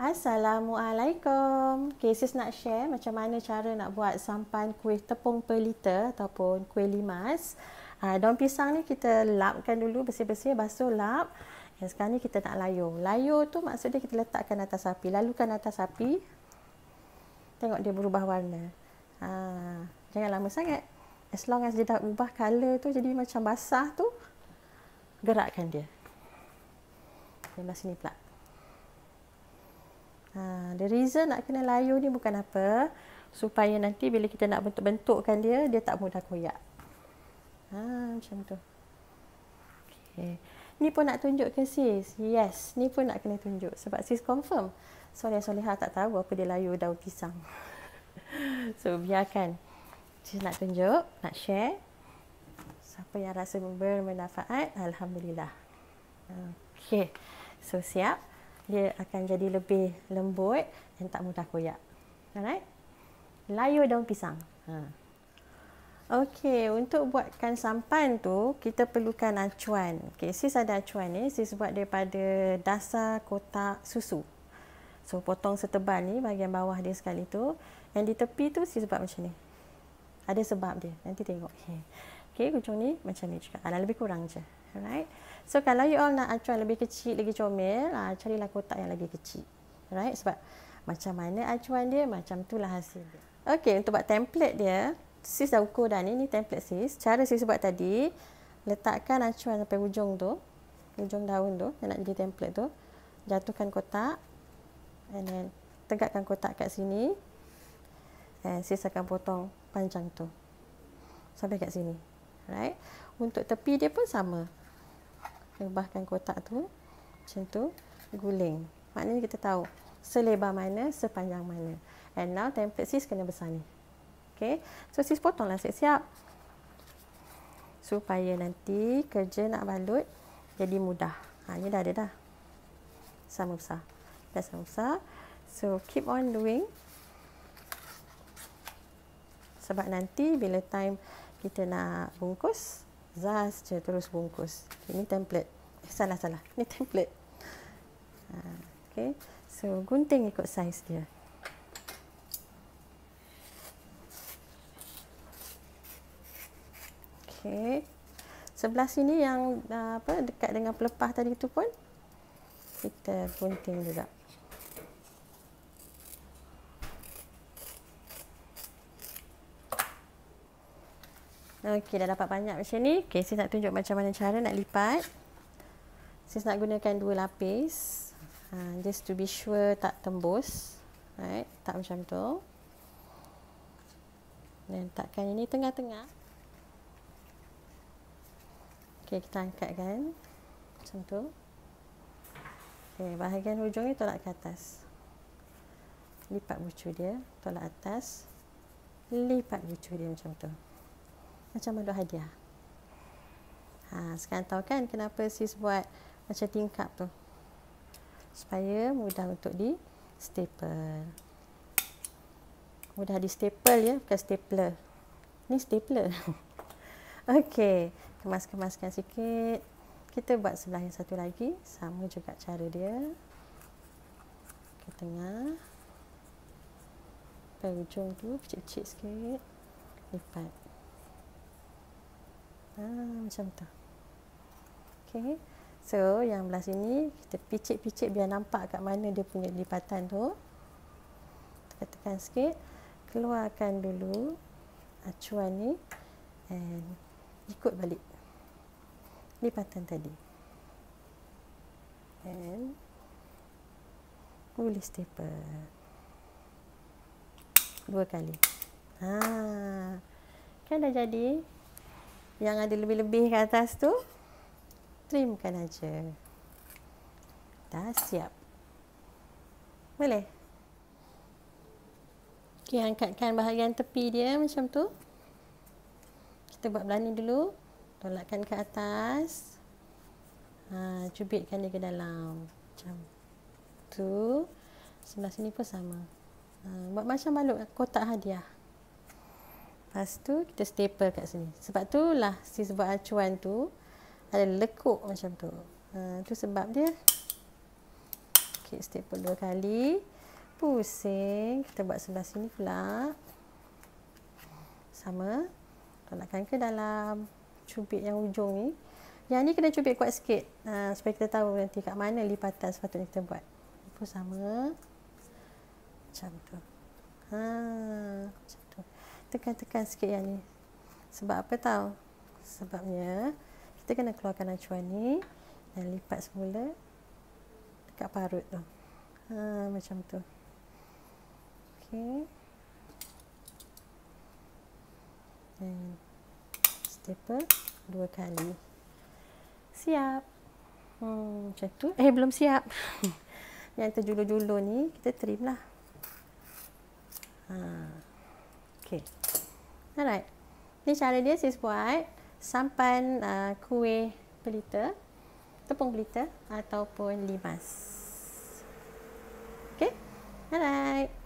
Assalamualaikum. Okay, sis nak share macam mana cara nak buat sampan kuih tepung pelita ataupun kuih limas. Uh, daun pisang ni kita lapkan dulu bersih-bersih, basuh, lap. Dan sekarang ni kita nak layu. Layu tu maksudnya kita letakkan atas api. Lalukan atas api. Tengok dia berubah warna. Uh, jangan lama sangat. As long as dia dah ubah colour tu jadi macam basah tu, gerakkan dia. Dan sini pula. Ha, the reason nak kena layu ni bukan apa. Supaya nanti bila kita nak bentuk-bentukkan dia, dia tak mudah koyak. Ha, macam tu. Okay. Ni pun nak tunjuk ke sis? Yes, ni pun nak kena tunjuk. Sebab sis confirm. Soalnya soleha tak tahu apa dia layu daun pisang. so, biarkan. Sis nak tunjuk, nak share. Siapa yang rasa bermanfaat, Alhamdulillah. Okay. So, siap dia akan jadi lebih lembut dan tak mudah koyak. Alright. Layu daun pisang. Ha. Okey, untuk buatkan sampan tu, kita perlukan acuan. Okey, sis ada acuan ni. Sis buat daripada dasar kotak susu. So, potong setebal ni bahagian bawah dia sekali tu. Yang di tepi tu sis buat macam ni. Ada sebab dia. Nanti tengok. Okey, okay, hujung ni macam ni juga. Ada ah, lebih kurang je. Alright. So kalau you all nak acuan lebih kecil, lagi comel, ah, carilah kotak yang lagi kecil. Alright. Sebab macam mana acuan dia, macam itulah hasil dia. Okay, untuk buat template dia, sis dah ukur dah ni, ni template sis. Cara sis buat tadi, letakkan acuan sampai ujung tu, ujung daun tu, yang nak jadi template tu. Jatuhkan kotak, and then tegakkan kotak kat sini. And sis akan potong panjang tu. Sampai kat sini. Alright. Untuk tepi dia pun sama rebahkan kotak tu macam tu guling maknanya kita tahu selebar mana sepanjang mana and now template sis kena besar ni Okay. so sis potonglah siap-siap supaya nanti kerja nak balut jadi mudah ha, ni dah ada dah sama besar dah sama besar so keep on doing sebab nanti bila time kita nak bungkus Zas je terus bungkus. Ini template. Eh, salah salah. Ini template. Ah, okay. So gunting ikut saiz dia. Okay. Sebelah sini yang apa dekat dengan pelepah tadi tu pun kita gunting juga. Okey, dah dapat banyak macam ni. Okey, sis nak tunjuk macam mana cara nak lipat. Sis nak gunakan dua lapis. Ha, just to be sure tak tembus. Right, tak macam tu. Dan letakkan ini tengah-tengah. Okey, kita angkatkan. Macam tu. Okey, bahagian hujung ni tolak ke atas. Lipat bucu dia, tolak atas. Lipat bucu dia macam tu macam mana hadiah. Ha, sekarang tahu kan kenapa sis buat macam tingkap tu? Supaya mudah untuk di staple. Mudah di staple ya, bukan stapler. Ni stapler. Okey, kemas-kemaskan sikit. Kita buat sebelah yang satu lagi. Sama juga cara dia. Ke tengah. Pada ujung tu, kecil-kecil sikit. Lipat ha, macam tu okay. so yang belah sini kita picit-picit biar nampak kat mana dia punya lipatan tu tekan-tekan sikit keluarkan dulu acuan ni and ikut balik lipatan tadi and boleh staple dua kali ha, kan dah jadi yang ada lebih-lebih kat atas tu trimkan aja. Dah siap. Boleh. Okey, angkatkan bahagian tepi dia macam tu. Kita buat belah dulu. Tolakkan ke atas. Ha, cubitkan dia ke dalam. Macam tu. Sebelah sini pun sama. Ha, buat macam balut kotak hadiah. Lepas tu kita staple kat sini. Sebab tu lah si buat acuan tu ada lekuk macam tu. Ha, tu sebab dia. Okay, staple dua kali. Pusing. Kita buat sebelah sini pula. Sama. Tolakkan ke dalam. Cubit yang ujung ni. Yang ni kena cubit kuat sikit. Ha, supaya kita tahu nanti kat mana lipatan sepatutnya kita buat. pusing sama. Macam tu. Haa tekan-tekan sikit yang ni. Sebab apa tahu? Sebabnya kita kena keluarkan acuan ni dan lipat semula dekat parut tu. Ha, macam tu. Okey. Dan staple dua kali. Siap. Hmm, macam tu. Eh, belum siap. yang terjulur-julur ni, kita trim lah. Ha. Okey. Alright. Ni cara dia sis buat sampan uh, kuih pelita, tepung pelita ataupun limas. Okay. Alright.